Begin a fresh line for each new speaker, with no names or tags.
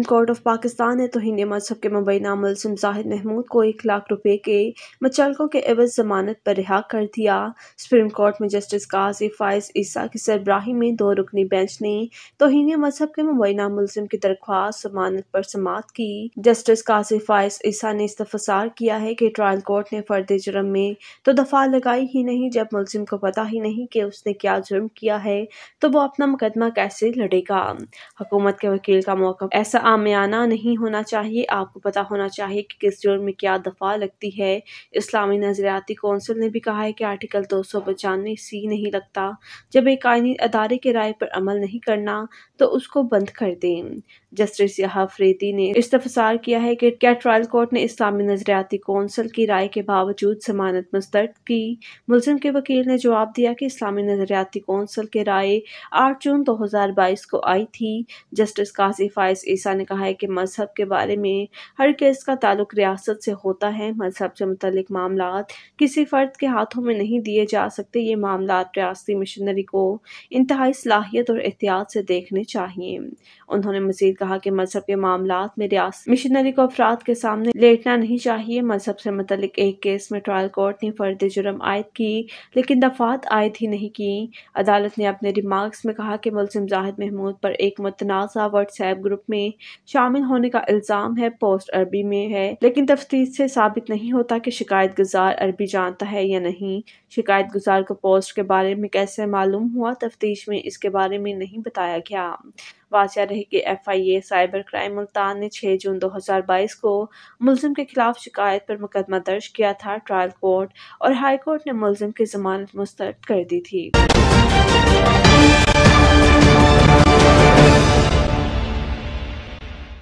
supreme court of Pakistan ने तोहन मजहब के मुबैना मुलम जाहिद महमूद को एक लाख रुपए के मचालकों के एवज जमानत पर रिहा कर दिया सुप्रीम कोर्ट में जस्टिस काजी फायज ईसा की सरबराही में दो रुकनी बेंच ने तोहन मजहब के मुबैना मुलम की दरख्वास्त जमानत पर समात की जस्टिस काजी फायज ईसा ने इस्तफसार किया है कि ट्रायल कोर्ट ने फर्द जुर्म में तो दफा लगाई ही नहीं जब मुलिम को पता ही नहीं कि उसने क्या जुर्म किया है तो वो अपना मुकदमा कैसे लड़ेगा हुकूमत के वकील का मौका ऐसा आमियाना नहीं होना चाहिए आपको पता होना चाहिए कि किस जुर्म में क्या दफ़ा लगती है इस्लामी नज़रियाती कौंसिल ने भी कहा है कि आर्टिकल दो सौ पचानवे सी नहीं लगता जब एक आयनी अदारे के राय पर अमल नहीं करना तो उसको बंद कर दें जस्टिस यहाँ ने इस्तफसार किया है कि क्या ट्रायल कोर्ट ने इस्लामी नजरियाती कौंसिल की राय के बावजूद जमानत मुस्तरद की मुलजिम के वकील ने जवाब दिया कि इस्लामी नजरियाती कौंसिल की राय आठ जून दो हजार बाईस को आई थी जस्टिस काजी फायज ईसा ने कहा है कि मजहब के बारे में हर केस का ताल्लुक रियासत से होता है मजहब से मुतलिक मामला किसी फर्द के हाथों में नहीं दिए जा सकते ये मामला रियाती मिशनरी को इंतहाई सलाहियत और एहतियात से देखने चाहिए उन्होंने मजीद कहा कि मजहब के मामला में रियासत मिशनरी को अफराद के सामने लेटना नहीं चाहिए मजहब से मतलब एक केस में ट्रायल कोर्ट ने फर्द जुर्म आयद की लेकिन दफात आयद ही नहीं की अदालत ने अपने रिमार्क्स में कहा कि मुलिम जाहिद महमूद पर एक मतनाज़ा व्हाट्सएप ग्रुप में शामिल होने का इल्ज़ाम है पोस्ट अरबी में है लेकिन तफ्तीश से साबित नहीं होता कि शिकायत गुजार अरबी जानता है या नहीं शिकायत गुजार को पोस्ट के बारे में कैसे मालूम हुआ तफ्तीश में इसके बारे में नहीं बताया गया वाजिया रही कि F I A cyber crime Multan ने छः जून दो हज़ार बाईस को मुलम के खिलाफ शिकायत पर मुकदमा दर्ज किया था ट्रायल कोर्ट और हाई कोर्ट ने मुलम की जमानत मुस्तरद कर दी थी